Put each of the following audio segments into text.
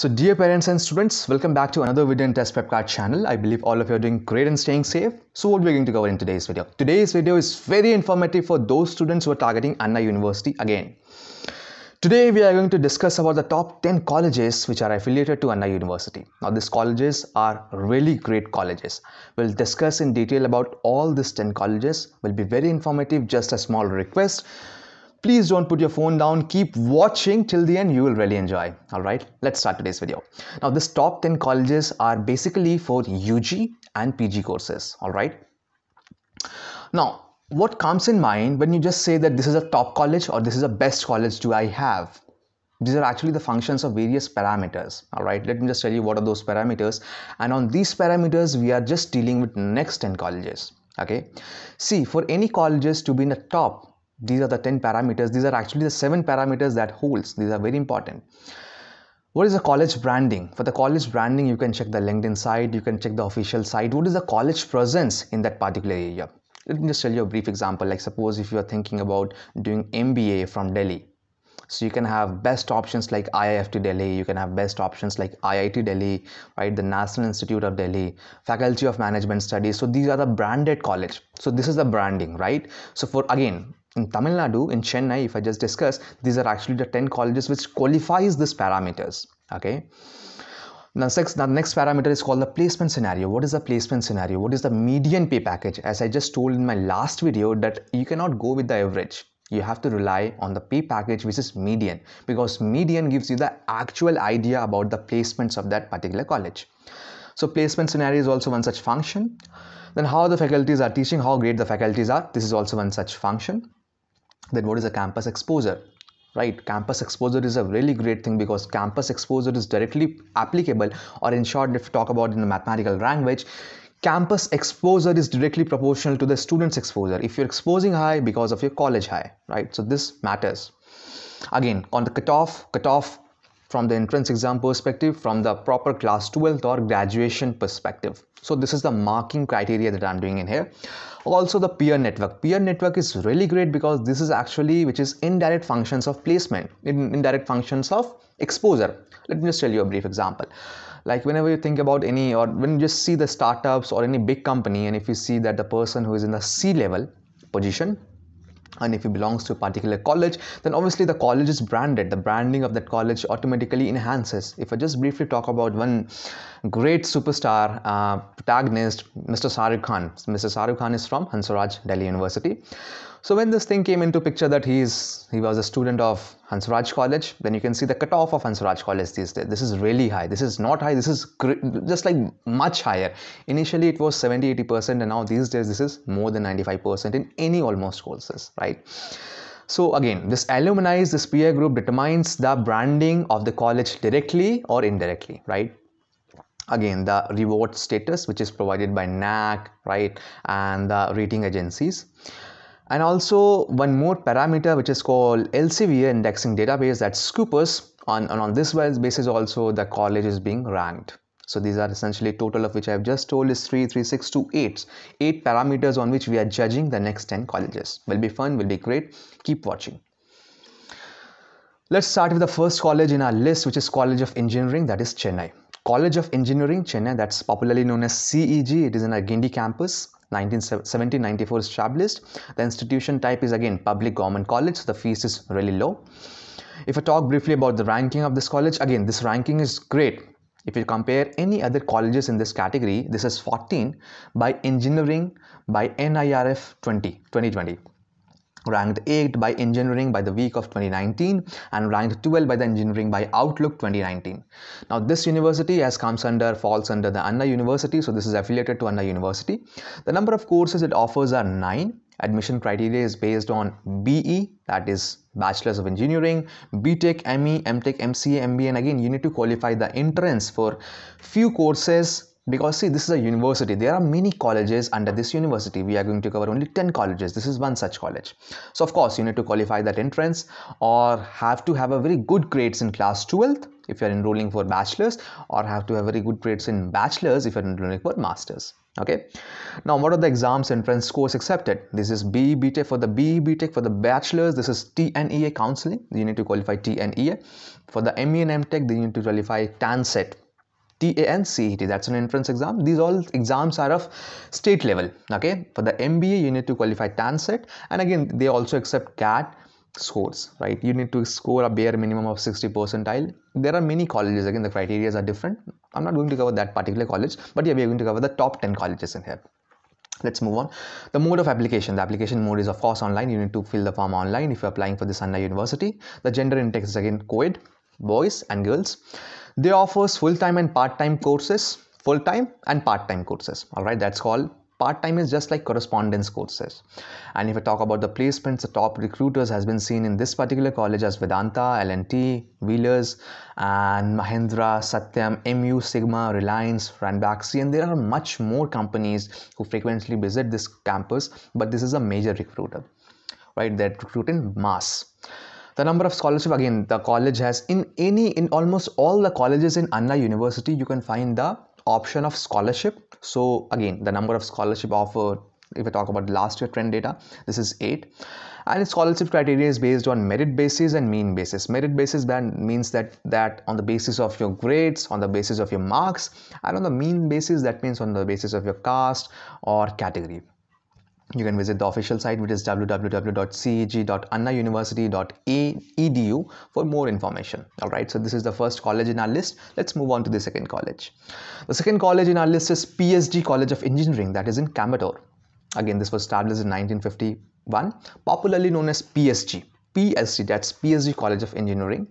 So dear parents and students, welcome back to another video in Test Prep Card channel. I believe all of you are doing great and staying safe. So what we're going to cover in today's video. Today's video is very informative for those students who are targeting Anna University again. Today we are going to discuss about the top 10 colleges which are affiliated to Anna University. Now these colleges are really great colleges. We'll discuss in detail about all these 10 colleges. Will be very informative, just a small request Please don't put your phone down. Keep watching till the end. You will really enjoy. All right, let's start today's video. Now, this top 10 colleges are basically for UG and PG courses. All right. Now, what comes in mind when you just say that this is a top college or this is the best college do I have? These are actually the functions of various parameters. All right, let me just tell you what are those parameters. And on these parameters, we are just dealing with next 10 colleges. Okay, see for any colleges to be in the top, these are the 10 parameters these are actually the seven parameters that holds these are very important what is the college branding for the college branding you can check the linkedin site you can check the official site what is the college presence in that particular area let me just tell you a brief example like suppose if you are thinking about doing mba from delhi so you can have best options like IIFT Delhi, you can have best options like IIT Delhi, right? The National Institute of Delhi, Faculty of Management Studies. So these are the branded college. So this is the branding, right? So for again, in Tamil Nadu, in Chennai, if I just discuss, these are actually the 10 colleges which qualifies these parameters. Okay. Now, six, now, the next parameter is called the placement scenario. What is the placement scenario? What is the median pay package? As I just told in my last video that you cannot go with the average. You have to rely on the pay package which is median because median gives you the actual idea about the placements of that particular college. So placement scenario is also one such function. Then how the faculties are teaching, how great the faculties are. This is also one such function then what is a campus exposure right campus exposure is a really great thing because campus exposure is directly applicable or in short if you talk about in the mathematical language campus exposure is directly proportional to the student's exposure if you're exposing high because of your college high right so this matters again on the cutoff cutoff from the entrance exam perspective, from the proper class 12th or graduation perspective. So this is the marking criteria that I'm doing in here. Also the peer network. Peer network is really great because this is actually which is indirect functions of placement, in, indirect functions of exposure. Let me just tell you a brief example like whenever you think about any or when you just see the startups or any big company and if you see that the person who is in the c level position and if he belongs to a particular college then obviously the college is branded the branding of that college automatically enhances if i just briefly talk about one great superstar uh, protagonist mr sarukh khan mr sarukh khan is from hansaraj delhi university so when this thing came into picture that he is he was a student of Hansraj College, then you can see the cutoff of Hansraj College these days. This is really high. This is not high. This is just like much higher. Initially it was 70 80% and now these days this is more than 95% in any almost courses, right? So again, this alumni, this peer group determines the branding of the college directly or indirectly, right? Again, the reward status which is provided by NAC, right, and the rating agencies and also one more parameter which is called Elsevier indexing database that's Scopus on, and on this basis also the college is being ranked. So these are essentially total of which I have just told is three, three, six, two, eight, eight 8. parameters on which we are judging the next 10 colleges. Will be fun, will be great. Keep watching. Let's start with the first college in our list which is College of Engineering that is Chennai. College of Engineering Chennai that's popularly known as CEG. It is in a Gindi campus 19, 1794 established. The institution type is again public government college, so the fees is really low. If I talk briefly about the ranking of this college, again, this ranking is great. If you compare any other colleges in this category, this is 14 by engineering by NIRF 20, 2020 ranked 8 by engineering by the week of 2019 and ranked 12 by the engineering by outlook 2019 now this university has comes under falls under the anna university so this is affiliated to anna university the number of courses it offers are 9 admission criteria is based on be that is bachelor's of engineering btech me mtech mca mba and again you need to qualify the entrance for few courses because see this is a university there are many colleges under this university we are going to cover only 10 colleges this is one such college so of course you need to qualify that entrance or have to have a very good grades in class 12th if you're enrolling for bachelor's or have to have very good grades in bachelor's if you're enrolling for master's okay now what are the exams entrance scores accepted this is be btech for the be btech for the bachelor's this is tnea counseling you need to qualify tnea for the me and mtech you need to qualify tanset TAN CET that's an entrance exam these all exams are of state level okay for the MBA you need to qualify set, and again they also accept CAT scores right you need to score a bare minimum of 60 percentile there are many colleges again the criteria are different i'm not going to cover that particular college but yeah we are going to cover the top 10 colleges in here let's move on the mode of application the application mode is of course online you need to fill the form online if you're applying for this anna university the gender index is again co-ed boys and girls they offers full-time and part-time courses, full-time and part-time courses. All right, that's called part-time is just like correspondence courses and if i talk about the placements the top recruiters has been seen in this particular college as vedanta lnt wheelers and mahindra satyam mu sigma reliance ranbaxy and there are much more companies who frequently visit this campus but this is a major recruiter right they recruit recruiting mass the number of scholarship again the college has in any in almost all the colleges in anna university you can find the option of scholarship so again the number of scholarship offered if I talk about last year trend data, this is 8. And scholarship criteria is based on merit basis and mean basis. Merit basis then means that that on the basis of your grades, on the basis of your marks, and on the mean basis that means on the basis of your caste or category you can visit the official site which is www.cg.annauniversity.edu for more information all right so this is the first college in our list let's move on to the second college the second college in our list is psd college of engineering that is in coimbatore again this was established in 1951 popularly known as psg psg that's psg college of engineering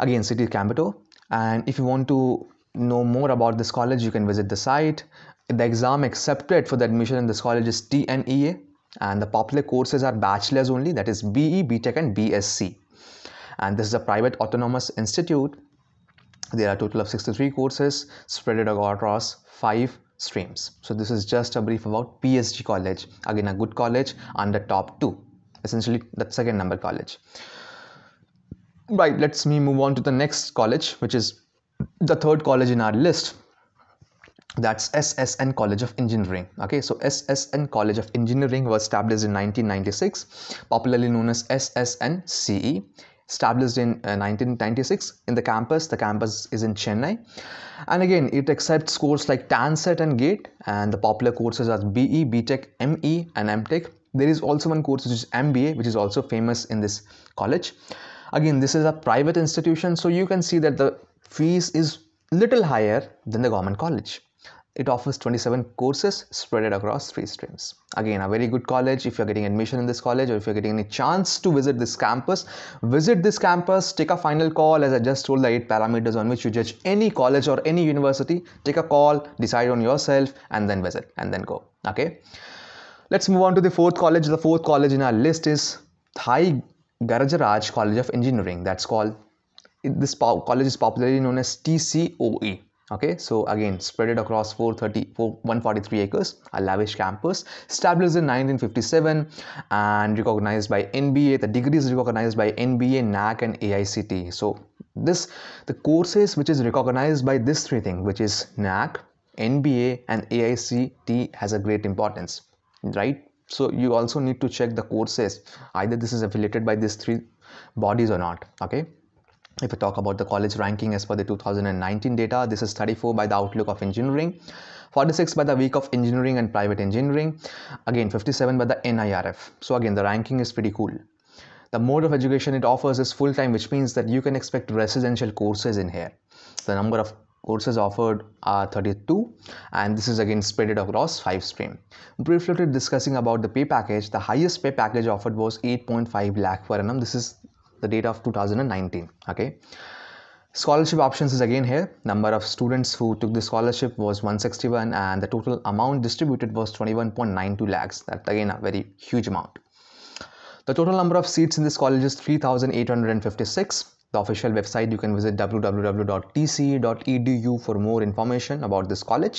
again city coimbatore and if you want to know more about this college you can visit the site the exam accepted for the admission in this college is TNEA and the popular courses are bachelor's only that is BE, BTech and BSc. And this is a private autonomous institute. There are total of 63 courses spread across 5 streams. So this is just a brief about PSG college. Again a good college under top 2. Essentially the second number college. Right, let's me move on to the next college which is the third college in our list that's SSN College of Engineering. Okay, so SSN College of Engineering was established in 1996, popularly known as SSNCE. Established in uh, 1996 in the campus, the campus is in Chennai, and again it accepts courses like TANSET and GATE, and the popular courses are BE, BTech, ME, and MTech. There is also one course which is MBA, which is also famous in this college. Again, this is a private institution, so you can see that the fees is little higher than the government college. It offers 27 courses spread across three streams. Again, a very good college. If you're getting admission in this college or if you're getting any chance to visit this campus, visit this campus, take a final call. As I just told the eight parameters on which you judge any college or any university, take a call, decide on yourself, and then visit and then go. Okay. Let's move on to the fourth college. The fourth college in our list is Thai Garajaraj College of Engineering. That's called this college is popularly known as TCOE okay so again spread it across 430 143 acres a lavish campus established in 1957 and recognized by nba the degree is recognized by nba nac and aict so this the courses which is recognized by this three thing which is nac nba and aict has a great importance right so you also need to check the courses either this is affiliated by these three bodies or not okay if we talk about the college ranking as per the 2019 data this is 34 by the outlook of engineering 46 by the week of engineering and private engineering again 57 by the nirf so again the ranking is pretty cool the mode of education it offers is full time which means that you can expect residential courses in here the number of courses offered are 32 and this is again spread across 5 stream briefly discussing about the pay package the highest pay package offered was 8.5 lakh per annum this is the date of 2019 okay scholarship options is again here number of students who took the scholarship was 161 and the total amount distributed was 21.92 lakhs that again a very huge amount the total number of seats in this college is 3856 the official website you can visit www.tc.edu for more information about this college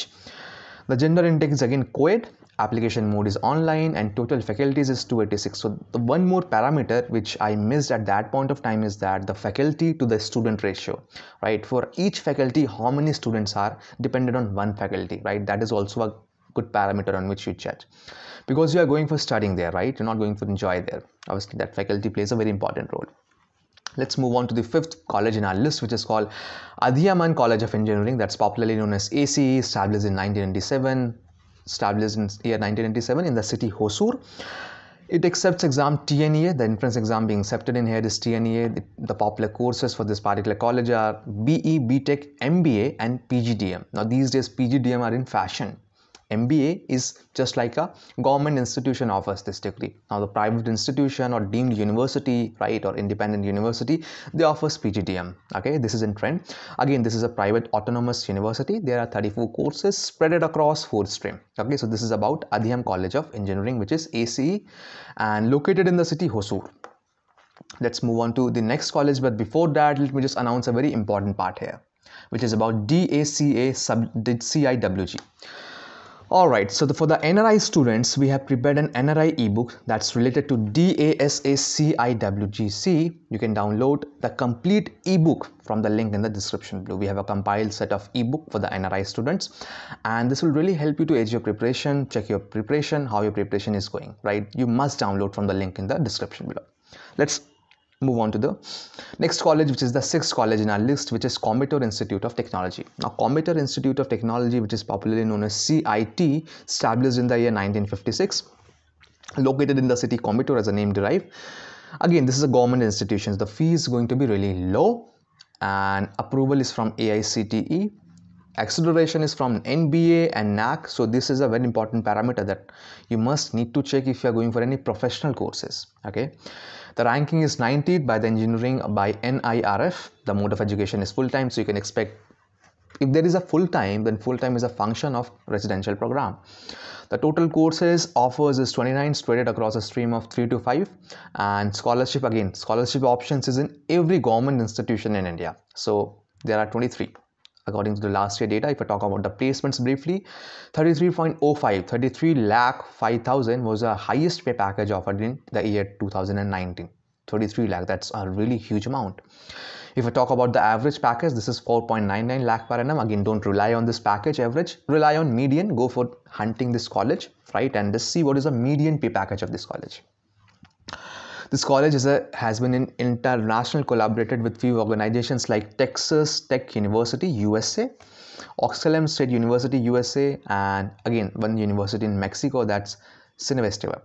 the gender intake is again co-ed application mode is online and total faculties is 286 so the one more parameter which i missed at that point of time is that the faculty to the student ratio right for each faculty how many students are dependent on one faculty right that is also a good parameter on which you judge because you are going for studying there right you're not going for enjoy there obviously that faculty plays a very important role let's move on to the fifth college in our list which is called Adiyaman College of Engineering that's popularly known as ACE established in 1997 established in year 1997 in the city Hosur. It accepts exam TNEA, the entrance exam being accepted in here is TNEA. The, popular courses for this particular college are BE, BTech, MBA and PGDM. Now these days PGDM are in fashion. MBA is just like a government institution offers this degree. Now, the private institution or deemed university, right, or independent university, they offers PGDM. Okay, this is in trend. Again, this is a private autonomous university. There are 34 courses spread across four stream. Okay, so this is about Adhyam College of Engineering, which is ACE, and located in the city Hosur let's move on to the next college but before that let me just announce a very important part here which is about DACA sub CIWG Alright, so the, for the NRI students, we have prepared an NRI ebook that's related to DASACIWGC. You can download the complete ebook from the link in the description below. We have a compiled set of ebook for the NRI students, and this will really help you to edge your preparation, check your preparation, how your preparation is going, right? You must download from the link in the description below. Let's move on to the next college which is the sixth college in our list which is Cometer Institute of Technology. Now Cometer Institute of Technology which is popularly known as CIT established in the year 1956 located in the city Cometer as the name derived. Again this is a government institution the fee is going to be really low and approval is from AICTE acceleration is from NBA and NAC so this is a very important parameter that you must need to check if you are going for any professional courses okay the ranking is 90th by the engineering by NIRF. The mode of education is full time, so you can expect if there is a full time then full time is a function of residential program the total courses offers is 29 spread across a stream of 3 to 5 and scholarship again scholarship options is in every government institution in india so there are 23 according to the last year data if i talk about the placements briefly 33.05 33 lakh 5000 was the highest pay package offered in the year 2019 33 lakh that's a really huge amount if i talk about the average package this is 4.99 lakh per annum again don't rely on this package average rely on median go for hunting this college right and just see what is the median pay package of this college this college a, has been in international collaborated with few organizations like Texas Tech University USA, Oxalam State University USA, and again one university in Mexico that's Cinevestiva.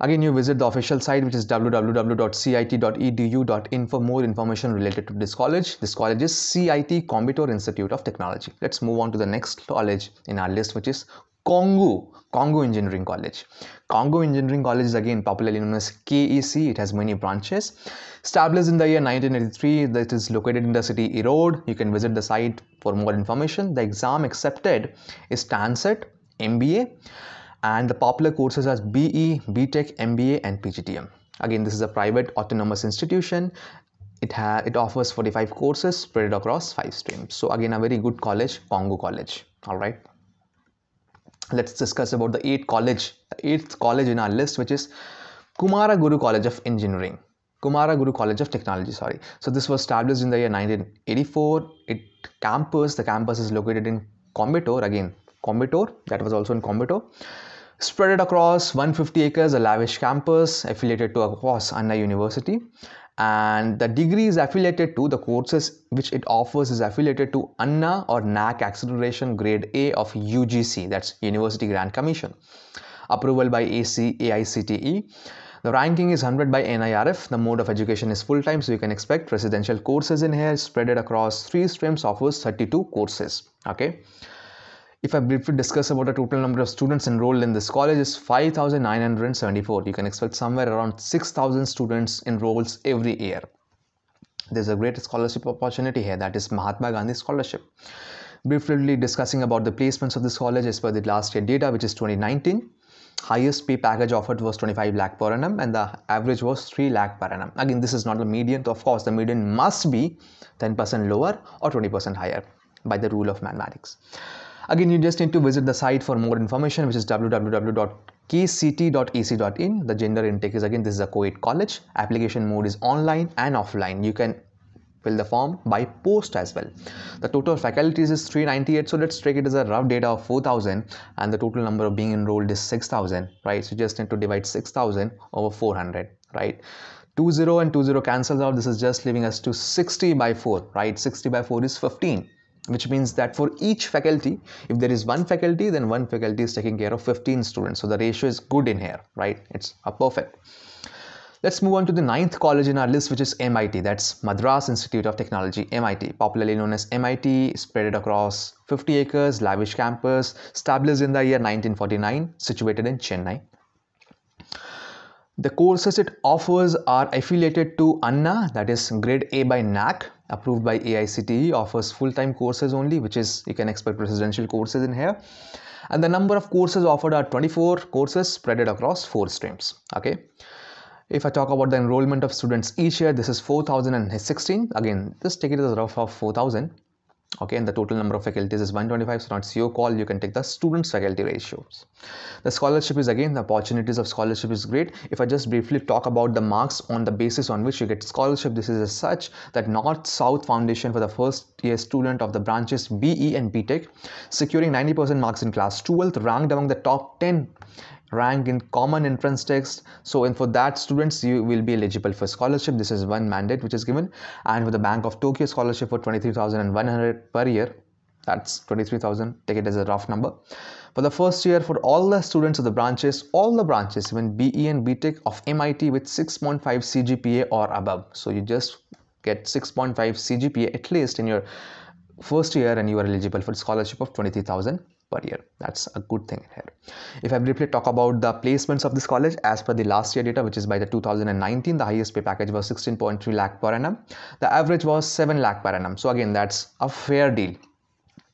Again, you visit the official site which is www.cit.edu.in for more information related to this college. This college is CIT Combitor Institute of Technology. Let's move on to the next college in our list which is Kongu, Kongo Engineering College. Congo Engineering College is again popularly known as KEC. It has many branches. Established in the year 1983, that is located in the city Erode. You can visit the site for more information. The exam accepted is Tancet, MBA, and the popular courses as BE, BTech, MBA, and PGTM. Again, this is a private autonomous institution it it offers 45 courses spread across five streams so again a very good college congo college all right let's discuss about the eighth college eighth college in our list which is kumara guru college of engineering kumara guru college of technology sorry so this was established in the year 1984 it campus the campus is located in coimbatore again coimbatore that was also in coimbatore spread across 150 acres a lavish campus affiliated to of course anna university and the degree is affiliated to the courses which it offers is affiliated to anna or nac acceleration grade a of ugc that's university grant commission approval by AC, aicte the ranking is 100 by NIRF. The mode of education is full time, so you can expect residential courses in here spread across three streams, offers 32 courses. Okay, if I briefly discuss about the total number of students enrolled in this college is 5,974. You can expect somewhere around 6,000 students enrolls every year. There's a great scholarship opportunity here that is Mahatma Gandhi Scholarship. Briefly discussing about the placements of this college as per the last year data which is 2019 highest pay package offered was 25 lakh per annum and the average was 3 lakh per annum again this is not the median of course the median must be 10% lower or 20% higher by the rule of mathematics Again, you just need to visit the site for more information, which is www.kct.ec.in. The gender intake is again, this is a co-ed college. Application mode is online and offline. You can fill the form by post as well. The total faculties is 398. So let's take it as a rough data of 4000 and the total number of being enrolled is 6000, right? So just need to divide 6000 over 400, right? 20 and 20 cancels out. This is just leaving us to 60 by 4, right? 60 by 4 is 15 which means that for each faculty if there is one faculty then one faculty is taking care of 15 students so the ratio is good in here right it's perfect let's move on to the ninth college in our list which is mit that's madras institute of technology mit popularly known as mit spread across 50 acres lavish campus established in the year 1949 situated in chennai the courses it offers are affiliated to anna that is grade a by nac approved by AICTE offers full-time courses only which is you can expect residential courses in here and the number of courses offered are 24 courses spread across four streams okay if I talk about the enrollment of students each year this is 4016 again just take it as a rough of 4000 okay and the total number of faculties is 125 so not co call you can take the students faculty ratios the scholarship is again the opportunities of scholarship is great if i just briefly talk about the marks on the basis on which you get scholarship this is such that north south foundation for the first year student of the branches be and btech securing 90% marks in class 12th ranked among the top 10 rank in common entrance text so and for that students you will be eligible for scholarship this is one mandate which is given and for the bank of tokyo scholarship for 23100 per year that's 23000 take it as a rough number for the first year for all the students of the branches all the branches even be and btech of mit with 6.5 cgpa or above so you just get 6.5 cgpa at least in your first year and you are eligible for scholarship of 23000 per year that's a good thing here if i briefly talk about the placements of this college as per the last year data which is by the 2019 the highest pay package was 16.3 lakh per annum the average was 7 lakh per annum so again that's a fair deal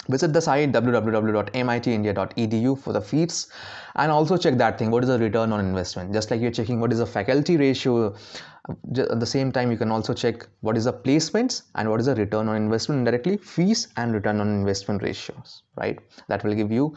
visit the site www.mitindia.edu for the fees and also check that thing what is the return on investment just like you're checking what is the faculty ratio uh, at the same time you can also check what is the placements and what is the return on investment directly fees and return on investment ratios right that will give you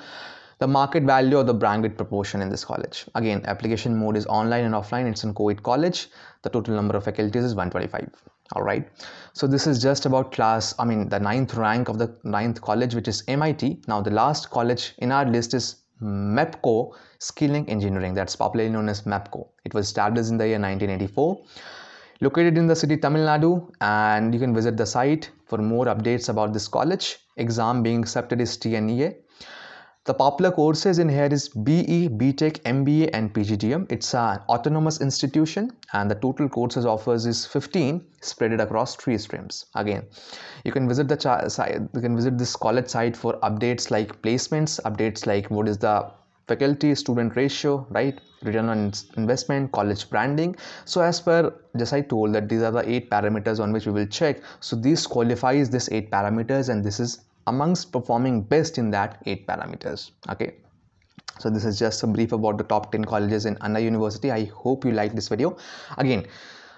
the market value of the with proportion in this college. Again, application mode is online and offline. It's in co college. The total number of faculties is 125. All right. So this is just about class. I mean, the ninth rank of the ninth college, which is MIT. Now the last college in our list is MEPCO Skilling Engineering. That's popularly known as MEPCO. It was established in the year 1984. Located in the city Tamil Nadu, and you can visit the site for more updates about this college. Exam being accepted is TNEA. The popular courses in here is BE, BTech, MBA and PGDM. It's an autonomous institution and the total courses offers is 15 spread across three streams. Again, you can visit the site, you can visit this college site for updates like placements, updates like what is the faculty student ratio right return on investment college branding so as per just i told that these are the eight parameters on which we will check so these qualifies this eight parameters and this is amongst performing best in that eight parameters okay so this is just a brief about the top 10 colleges in anna university i hope you like this video again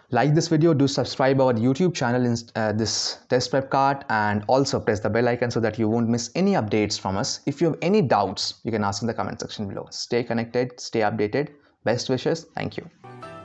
like this video do subscribe our youtube channel in uh, this test prep card and also press the bell icon so that you won't miss any updates from us if you have any doubts you can ask in the comment section below stay connected stay updated best wishes thank you